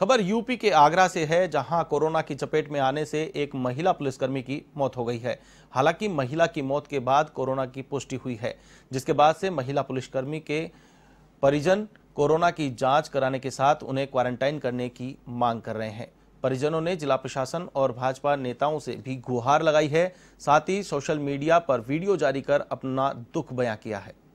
खबर यूपी के आगरा से है जहां कोरोना की चपेट में आने से एक महिला पुलिसकर्मी की मौत हो गई है हालांकि महिला की मौत के बाद कोरोना की पुष्टि हुई है जिसके बाद से महिला पुलिसकर्मी के परिजन कोरोना की जांच कराने के साथ उन्हें क्वारंटाइन करने की मांग कर रहे हैं परिजनों ने जिला प्रशासन और भाजपा नेताओं से भी गुहार लगाई है साथ ही सोशल मीडिया पर वीडियो जारी कर अपना दुख बयां किया है